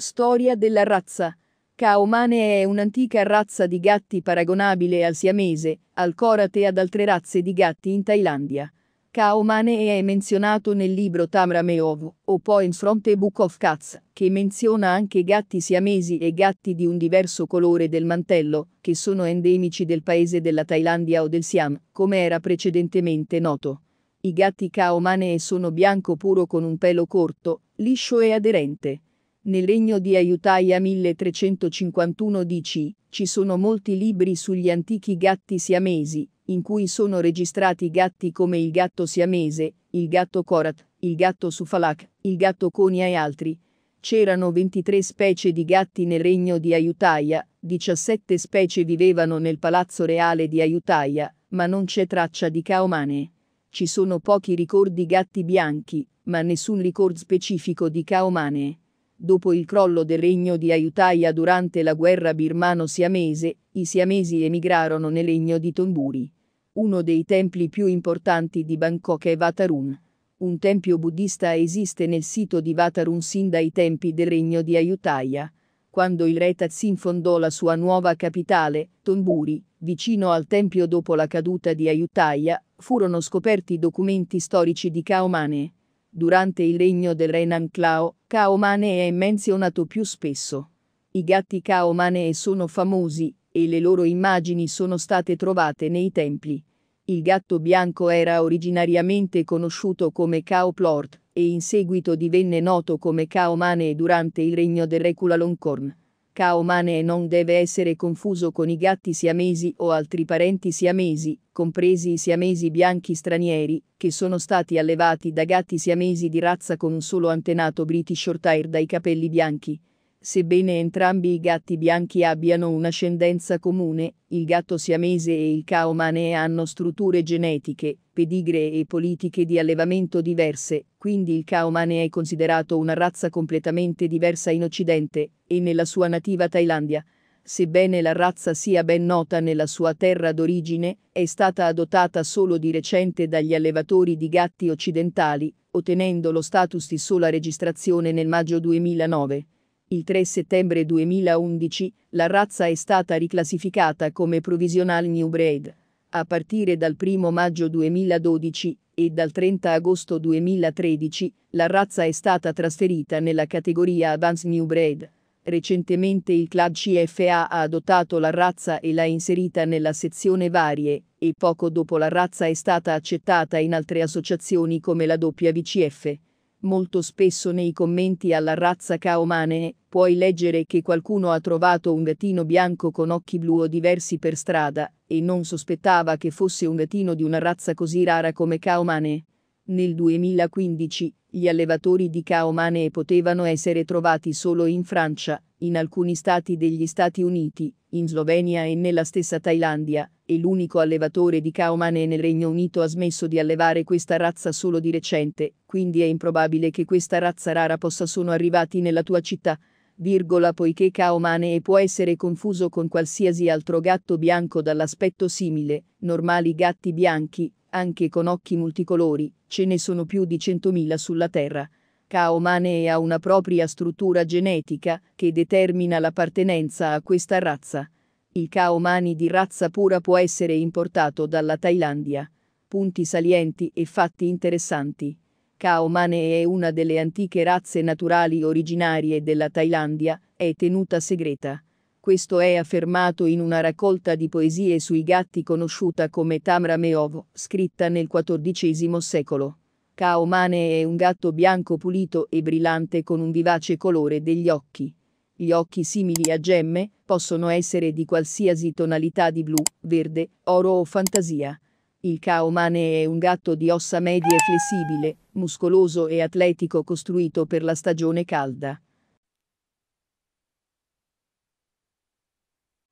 Storia della razza. Kaomane è un'antica razza di gatti paragonabile al siamese, al corate e ad altre razze di gatti in Thailandia. Kaomane è menzionato nel libro Tamra Meovu, o Poems from the Book of Cats, che menziona anche gatti siamesi e gatti di un diverso colore del mantello, che sono endemici del paese della Thailandia o del Siam, come era precedentemente noto. I gatti Kaomane sono bianco puro con un pelo corto, liscio e aderente. Nel regno di Ayutthaya 1351 DC, ci sono molti libri sugli antichi gatti siamesi, in cui sono registrati gatti come il gatto siamese, il gatto Korat, il gatto Sufalak, il gatto Konia e altri. C'erano 23 specie di gatti nel regno di Ayutthaya, 17 specie vivevano nel palazzo reale di Ayutthaya, ma non c'è traccia di Kaomane. Ci sono pochi ricordi gatti bianchi, ma nessun ricord specifico di Kaomane. Dopo il crollo del regno di Ayutthaya durante la guerra birmano-siamese, i siamesi emigrarono nel regno di Tomburi. Uno dei templi più importanti di Bangkok è Vatarun. Un tempio buddista esiste nel sito di Vatarun sin dai tempi del regno di Ayutthaya. Quando il re Tatsin fondò la sua nuova capitale, Tomburi, vicino al tempio dopo la caduta di Ayutthaya, furono scoperti documenti storici di Kaomane. Durante il regno del re Nanclao, Kaomane è menzionato più spesso. I gatti Kaomane sono famosi, e le loro immagini sono state trovate nei templi. Il gatto bianco era originariamente conosciuto come Cao Plort, e in seguito divenne noto come Kaomane durante il regno del re Kulalonkorn. Cao Mane non deve essere confuso con i gatti siamesi o altri parenti siamesi, compresi i siamesi bianchi stranieri, che sono stati allevati da gatti siamesi di razza con un solo antenato British Shorthair dai capelli bianchi, Sebbene entrambi i gatti bianchi abbiano un'ascendenza comune, il gatto siamese e il caomane hanno strutture genetiche, pedigree e politiche di allevamento diverse, quindi il caomane è considerato una razza completamente diversa in Occidente e nella sua nativa Thailandia. Sebbene la razza sia ben nota nella sua terra d'origine, è stata adottata solo di recente dagli allevatori di gatti occidentali, ottenendo lo status di sola registrazione nel maggio 2009. Il 3 settembre 2011 la razza è stata riclassificata come Provisional New Breed. A partire dal 1 maggio 2012 e dal 30 agosto 2013 la razza è stata trasferita nella categoria Advanced New Breed. Recentemente il club CFA ha adottato la razza e l'ha inserita nella sezione varie, e poco dopo la razza è stata accettata in altre associazioni come la WCF. Molto spesso nei commenti alla razza caomane puoi leggere che qualcuno ha trovato un gattino bianco con occhi blu o diversi per strada e non sospettava che fosse un gattino di una razza così rara come caomane. Nel 2015, gli allevatori di caomane potevano essere trovati solo in Francia, in alcuni stati degli Stati Uniti, in Slovenia e nella stessa Thailandia, e l'unico allevatore di caomane nel Regno Unito ha smesso di allevare questa razza solo di recente, quindi è improbabile che questa razza rara possa sono arrivati nella tua città, virgola poiché caomane può essere confuso con qualsiasi altro gatto bianco dall'aspetto simile, normali gatti bianchi, anche con occhi multicolori, ce ne sono più di 100.000 sulla Terra. Kaomane ha una propria struttura genetica che determina l'appartenenza a questa razza. Il Kaomani di razza pura può essere importato dalla Thailandia. Punti salienti e fatti interessanti. Kaomane è una delle antiche razze naturali originarie della Thailandia, è tenuta segreta questo è affermato in una raccolta di poesie sui gatti conosciuta come Tamra Meovo, scritta nel XIV secolo. Kaomane è un gatto bianco pulito e brillante con un vivace colore degli occhi. Gli occhi simili a gemme possono essere di qualsiasi tonalità di blu, verde, oro o fantasia. Il caomane è un gatto di ossa medie flessibile, muscoloso e atletico costruito per la stagione calda.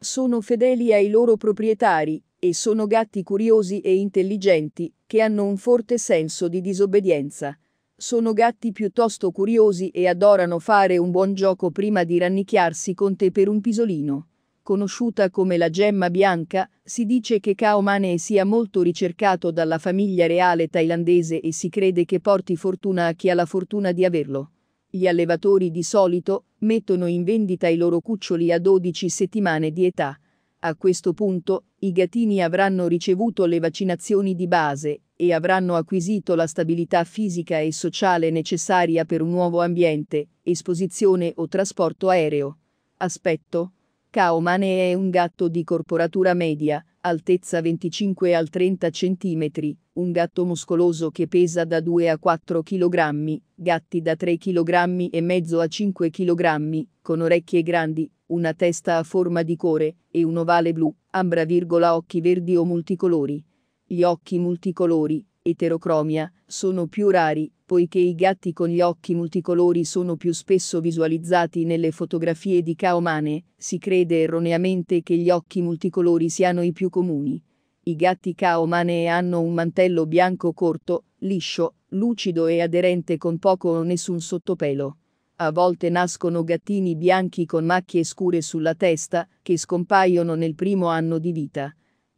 Sono fedeli ai loro proprietari, e sono gatti curiosi e intelligenti, che hanno un forte senso di disobbedienza. Sono gatti piuttosto curiosi e adorano fare un buon gioco prima di rannicchiarsi con te per un pisolino. Conosciuta come la gemma bianca, si dice che Kao Mane sia molto ricercato dalla famiglia reale thailandese e si crede che porti fortuna a chi ha la fortuna di averlo. Gli allevatori di solito mettono in vendita i loro cuccioli a 12 settimane di età. A questo punto, i gattini avranno ricevuto le vaccinazioni di base e avranno acquisito la stabilità fisica e sociale necessaria per un nuovo ambiente, esposizione o trasporto aereo. Aspetto. Kaomane è un gatto di corporatura media, altezza 25 al 30 cm, un gatto muscoloso che pesa da 2 a 4 kg, gatti da 3 kg e mezzo a 5 kg, con orecchie grandi, una testa a forma di core e un ovale blu, ambra virgola occhi verdi o multicolori. Gli occhi multicolori, eterocromia, sono più rari, poiché i gatti con gli occhi multicolori sono più spesso visualizzati nelle fotografie di caomane, si crede erroneamente che gli occhi multicolori siano i più comuni. I gatti caomane hanno un mantello bianco corto, liscio, lucido e aderente con poco o nessun sottopelo. A volte nascono gattini bianchi con macchie scure sulla testa, che scompaiono nel primo anno di vita.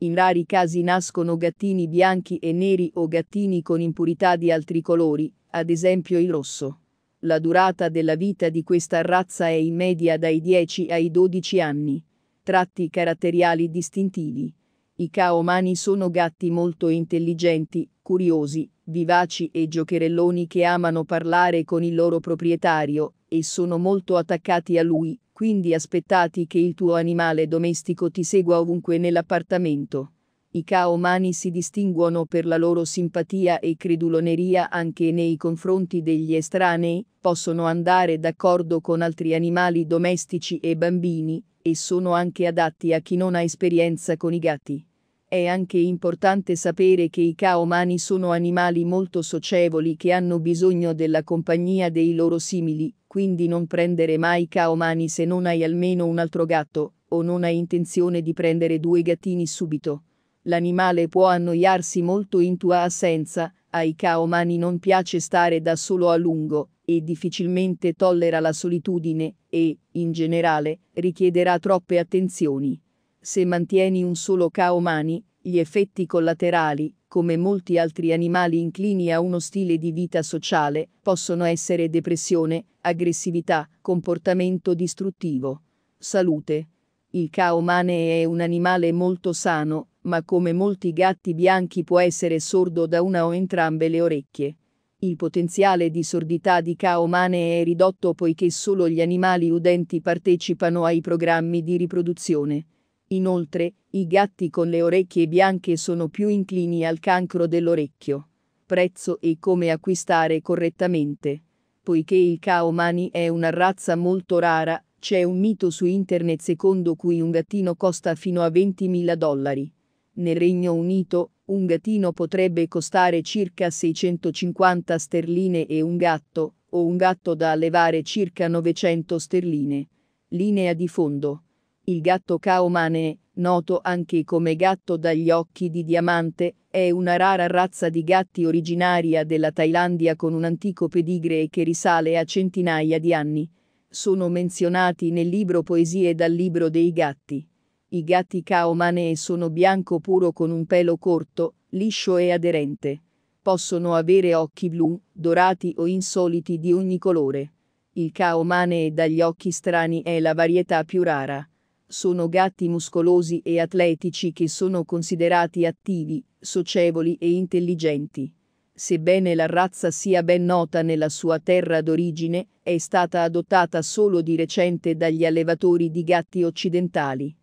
In rari casi nascono gattini bianchi e neri o gattini con impurità di altri colori, ad esempio il rosso. La durata della vita di questa razza è in media dai 10 ai 12 anni. Tratti caratteriali distintivi. I caomani sono gatti molto intelligenti, curiosi, vivaci e giocherelloni che amano parlare con il loro proprietario e sono molto attaccati a lui, quindi aspettati che il tuo animale domestico ti segua ovunque nell'appartamento. I caomani si distinguono per la loro simpatia e creduloneria anche nei confronti degli estranei, possono andare d'accordo con altri animali domestici e bambini, e sono anche adatti a chi non ha esperienza con i gatti. È anche importante sapere che i caomani sono animali molto socievoli che hanno bisogno della compagnia dei loro simili, quindi non prendere mai caomani se non hai almeno un altro gatto, o non hai intenzione di prendere due gattini subito. L'animale può annoiarsi molto in tua assenza, ai caomani non piace stare da solo a lungo, e difficilmente tollera la solitudine, e, in generale, richiederà troppe attenzioni. Se mantieni un solo caomani, gli effetti collaterali, come molti altri animali inclini a uno stile di vita sociale, possono essere depressione, aggressività, comportamento distruttivo. Salute. Il caomane è un animale molto sano, ma come molti gatti bianchi può essere sordo da una o entrambe le orecchie. Il potenziale di sordità di ca umane è ridotto poiché solo gli animali udenti partecipano ai programmi di riproduzione. Inoltre, i gatti con le orecchie bianche sono più inclini al cancro dell'orecchio. Prezzo e come acquistare correttamente. Poiché il ca umani è una razza molto rara, c'è un mito su internet secondo cui un gattino costa fino a 20.000 dollari. Nel Regno Unito, un gattino potrebbe costare circa 650 sterline e un gatto, o un gatto da allevare circa 900 sterline. Linea di fondo. Il gatto Kaomane, noto anche come gatto dagli occhi di diamante, è una rara razza di gatti originaria della Thailandia con un antico pedigree che risale a centinaia di anni. Sono menzionati nel libro Poesie dal libro dei gatti. I gatti caomanee sono bianco puro con un pelo corto, liscio e aderente. Possono avere occhi blu, dorati o insoliti di ogni colore. Il caomanee dagli occhi strani è la varietà più rara. Sono gatti muscolosi e atletici che sono considerati attivi, socievoli e intelligenti. Sebbene la razza sia ben nota nella sua terra d'origine, è stata adottata solo di recente dagli allevatori di gatti occidentali.